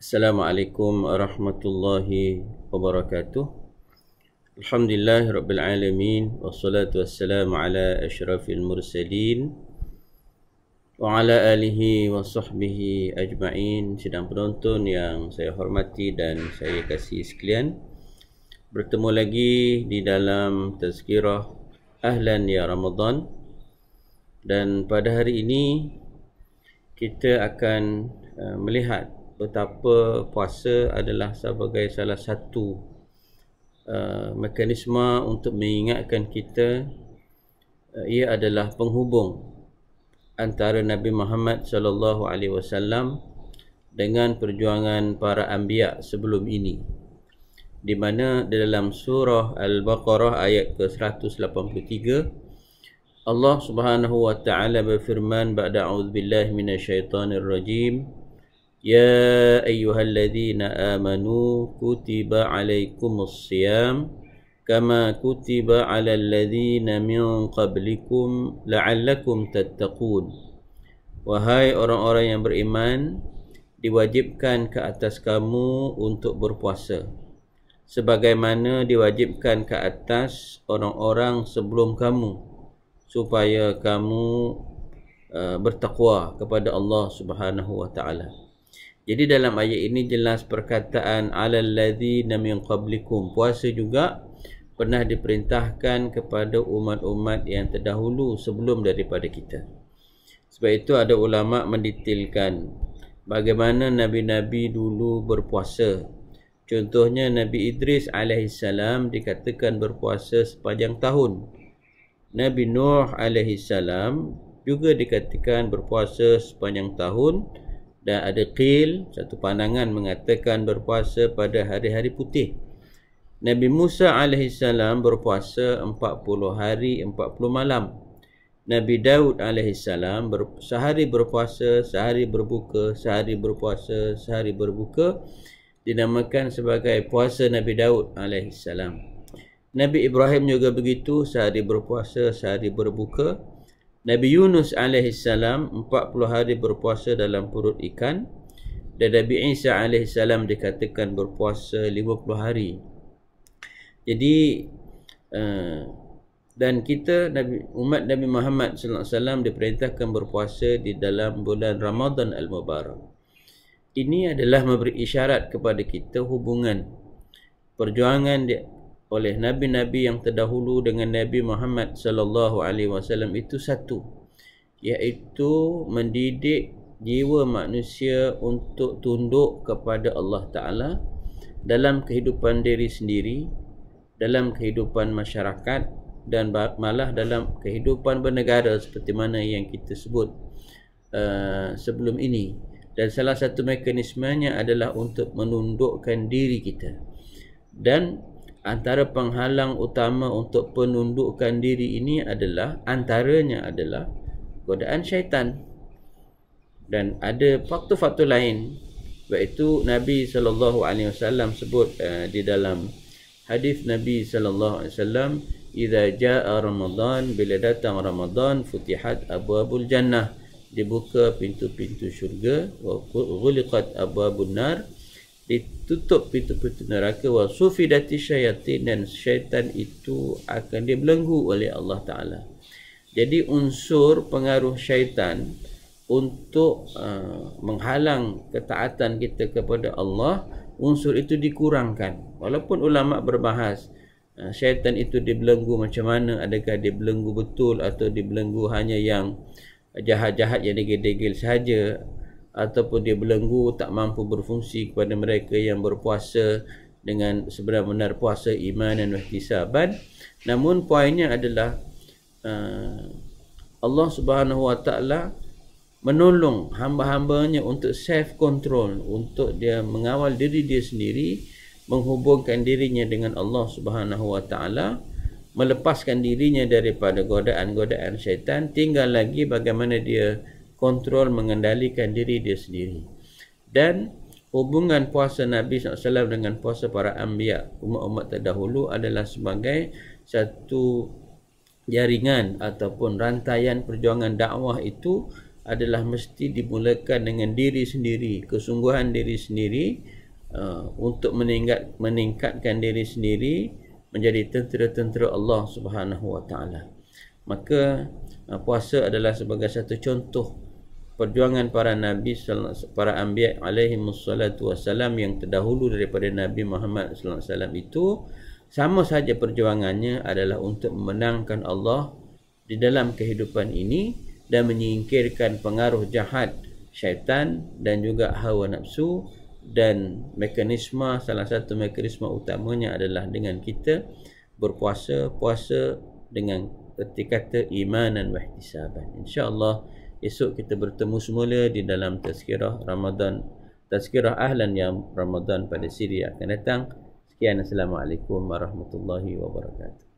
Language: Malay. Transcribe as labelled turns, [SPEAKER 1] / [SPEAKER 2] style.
[SPEAKER 1] Assalamualaikum warahmatullahi wabarakatuh. Alhamdulillah rabbil alamin wassalatu wassalamu ala asyrafil mursalin wa ala alihi wa sahbihi ajma'in sidang penonton yang saya hormati dan saya kasihi sekalian bertemu lagi di dalam tazkirah ahlan ya ramadan dan pada hari ini kita akan uh, melihat betapa puasa adalah sebagai salah satu uh, mekanisme untuk mengingatkan kita uh, ia adalah penghubung antara Nabi Muhammad sallallahu alaihi wasallam dengan perjuangan para anbiya sebelum ini di mana dalam surah al-baqarah ayat ke-183 Allah Subhanahu wa taala berfirman ba'da a'udzu billahi minasyaitonir rajim Ya أيها الذين آمنوا كتب عليكم الصيام كما كتب على الذين من قبلكم لعلكم تتقون وهاي orang-orang yang beriman diwajibkan ke atas kamu untuk berpuasa sebagaimana diwajibkan ke atas orang-orang sebelum kamu supaya kamu uh, bertakwa kepada Allah Subhanahu wa taala jadi dalam ayat ini jelas perkataan alalladzina min qablikum puasa juga pernah diperintahkan kepada umat-umat yang terdahulu sebelum daripada kita. Sebab itu ada ulama mendetailkan bagaimana nabi-nabi dulu berpuasa. Contohnya Nabi Idris alaihissalam dikatakan berpuasa sepanjang tahun. Nabi Nuh alaihissalam juga dikatakan berpuasa sepanjang tahun dan ada qil satu pandangan mengatakan berpuasa pada hari-hari putih Nabi Musa AS berpuasa 40 hari 40 malam Nabi Daud AS ber, sehari berpuasa, sehari berbuka, sehari berpuasa, sehari berbuka dinamakan sebagai puasa Nabi Daud AS Nabi Ibrahim juga begitu, sehari berpuasa, sehari berbuka. Nabi Yunus AS 40 hari berpuasa dalam perut ikan dan Nabi Isa AS dikatakan berpuasa 50 hari jadi uh, dan kita Nabi, umat Nabi Muhammad SAW diperintahkan berpuasa di dalam bulan Ramadan Al-Mubarak ini adalah memberi isyarat kepada kita hubungan perjuangan oleh nabi-nabi yang terdahulu dengan Nabi Muhammad sallallahu alaihi wasallam itu satu iaitu mendidik jiwa manusia untuk tunduk kepada Allah Taala dalam kehidupan diri sendiri dalam kehidupan masyarakat dan malah dalam kehidupan bernegara seperti mana yang kita sebut uh, sebelum ini dan salah satu mekanismenya adalah untuk menundukkan diri kita dan antara penghalang utama untuk penundukkan diri ini adalah antaranya adalah godaan syaitan dan ada faktor-faktor lain iaitu Nabi saw sebut uh, di dalam hadis Nabi saw, "Iza jaa ramadan bila datang ramadan futihat abu abwabul jannah dibuka pintu-pintu syurga wa ghuliqat abwabun nar ditutup pintu-pintu neraka wa sufidati syayatin dan syaitan itu akan dibelenggu oleh Allah Ta'ala jadi unsur pengaruh syaitan untuk uh, menghalang ketaatan kita kepada Allah unsur itu dikurangkan walaupun ulama berbahas uh, syaitan itu dibelenggu macam mana adakah dibelenggu betul atau dibelenggu hanya yang jahat-jahat yang degil-degil sahaja ataupun dia belenggu tak mampu berfungsi kepada mereka yang berpuasa dengan sebenar benar puasa iman dan ihtisaban namun poinnya adalah uh, Allah Subhanahu Wa Taala menolong hamba-hambanya untuk self control untuk dia mengawal diri dia sendiri menghubungkan dirinya dengan Allah Subhanahu Wa Taala melepaskan dirinya daripada godaan-godaan syaitan tinggal lagi bagaimana dia kontrol mengendalikan diri dia sendiri dan hubungan puasa Nabi SAW dengan puasa para ambia umat-umat terdahulu adalah sebagai satu jaringan ataupun rantaian perjuangan dakwah itu adalah mesti dimulakan dengan diri sendiri kesungguhan diri sendiri uh, untuk meningkat, meningkatkan diri sendiri menjadi tentera-tentera Allah Subhanahu Wa Taala maka uh, puasa adalah sebagai satu contoh perjuangan para nabi para anbiya alaihi musallatu wasallam yang terdahulu daripada Nabi Muhammad sallallahu alaihi wasallam itu sama saja perjuangannya adalah untuk memenangkan Allah di dalam kehidupan ini dan menyingkirkan pengaruh jahat syaitan dan juga hawa nafsu dan mekanisme salah satu mekanisme utamanya adalah dengan kita berpuasa puasa dengan erti kata imanan wahdisaban insyaallah Esok kita bertemu semula di dalam tazkirah Ramadan tazkirah ahlan yang Ramadan pada siri akan datang. Sekian Assalamualaikum warahmatullahi wabarakatuh.